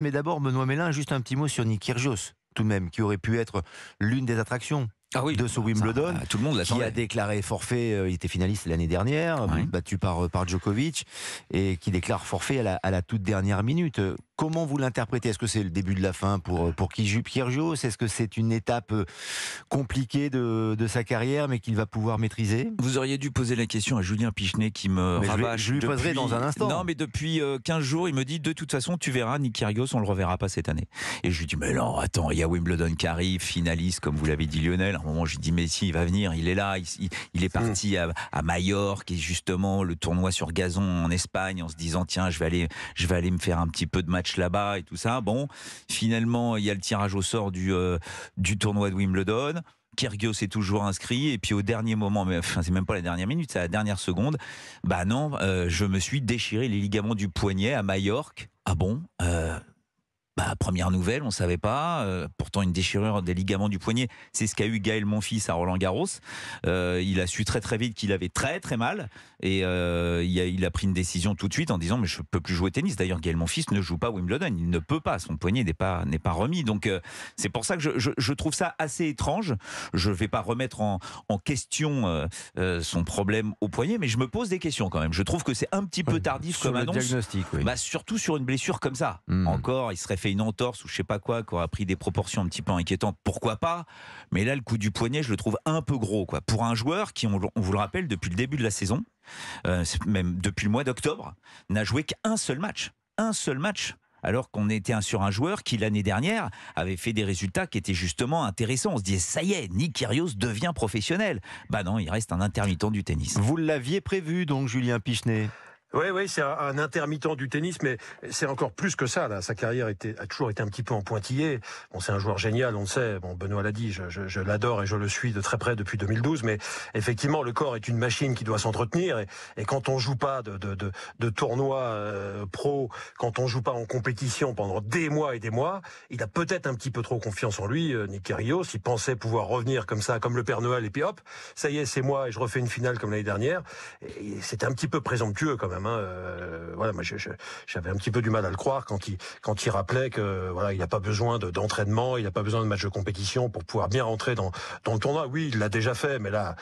Mais d'abord, Benoît Mélin, juste un petit mot sur Nikirgios, tout de même, qui aurait pu être l'une des attractions. Ah de ce Wimbledon, tout le monde qui a déclaré forfait, euh, il était finaliste l'année dernière, battu par, euh, par Djokovic, et qui déclare forfait à la toute dernière minute. Euh, Comment vous l'interprétez Est-ce que c'est le début de la fin pour, euh, pour Pierre Est-ce que c'est une étape euh, compliquée de, de sa carrière, mais qu'il va pouvoir maîtriser Vous auriez dû poser la question à Julien Pichenet qui me rabâche. Je, lui, poserai dans un instant. Non, mais depuis 15 euh, jours, il me dit de toute façon, tu verras, Nick Kyrgios, on le reverra pas cette année. Et je lui dis mais non, attends, il y a Wimbledon qui arrive, finaliste, comme vous l'avez dit Lionel. À un moment, je lui dis mais si, il va venir, il est là, il, il, est hmm. parti à, à Majorque et justement le tournoi sur gazon en Espagne en se disant tiens, je vais aller, je vais aller me faire un petit peu de match là-bas et tout ça. Bon, finalement, il y a le tirage au sort du, euh, du tournoi de Wimbledon. Kyrgios est toujours inscrit et puis au dernier moment, mais enfin c'est même pas la dernière minute, c'est la dernière seconde. Bah non, euh, je me suis déchiré les ligaments du poignet à Majorque. Ah bon euh, bah, première nouvelle, on ne savait pas. Euh, pourtant, une déchirure des ligaments du poignet, c'est ce qu'a eu Gaël Monfils à Roland Garros. Euh, il a su très très vite qu'il avait très très mal et euh, il, a, pris une décision tout de suite en disant mais je ne peux plus jouer au tennis. D'ailleurs, Gaël Monfils ne joue pas Wimbledon, il ne peut pas. Son poignet n'est pas n'est pas remis. Donc c'est pour ça que je, trouve ça assez étrange. Je ne vais pas remettre en, question son problème au poignet, mais je me pose des questions quand même. Je trouve que c'est un petit peu tardif comme le annonce. Diagnostic, bah, surtout sur une blessure comme ça. Hmm. Encore, il serait fait une entorse ou je sais pas quoi, qui aura pris des proportions un petit peu inquiétantes, pourquoi pas Mais là, le coup du poignet, je le trouve un peu gros, quoi. Pour un joueur qui, on, vous le rappelle, depuis le début de la saison, euh, même depuis le mois d'octobre, n'a joué qu'un seul match. Un seul match alors qu'on était sur un joueur qui l'année dernière avait fait des résultats qui étaient justement intéressants. On se disait ça y est, Nick Kyrgios devient professionnel. Bah non, il reste un intermittent du tennis. Vous l'aviez prévu donc Julien Pichenet oui, oui, c'est un intermittent du tennis, mais c'est encore plus que ça. Là, sa carrière était, a toujours été un petit peu en pointillé. Bon, c'est un joueur génial, on le sait. Bon, Benoît l'a dit, je, l'adore et je le suis de très près depuis 2012. Mais effectivement, le corps est une machine qui doit s'entretenir. Et, quand on joue pas de, de, de, euh, pro, quand on joue pas en compétition pendant des mois et des mois, il a peut-être un petit peu trop confiance en lui, euh, Nick Kyrgios. Il pensait pouvoir revenir comme ça, comme le Père Noël, et puis hop, ça y est, c'est moi et je refais une finale comme l'année dernière. C'est un petit peu présomptueux quand même. Euh, voilà, moi j'avais un petit peu du mal à le croire quand il rappelait que voilà, il pas besoin d'entraînement, il n'y a pas besoin de match de compétition pour pouvoir bien rentrer dans le tournoi. Oui, il l'a déjà fait, mais là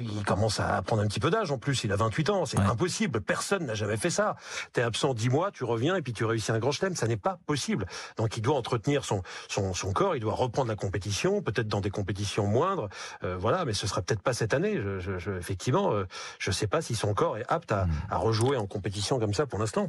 il commence à prendre un petit peu d'âge en plus, il a 28 ans, c'est impossible, personne n'a jamais fait ça. T'es absent 10 mois, tu reviens et puis tu réussis un grand chelem, ça n'est pas possible. Donc il doit entretenir son, son, son corps, il doit reprendre la compétition, peut-être dans des compétitions moindres, euh, voilà, mais ce sera peut-être pas cette année. Je, effectivement, euh, je ne sais pas si son corps est apte à hmm. rejouer en compétition comme ça pour l'instant.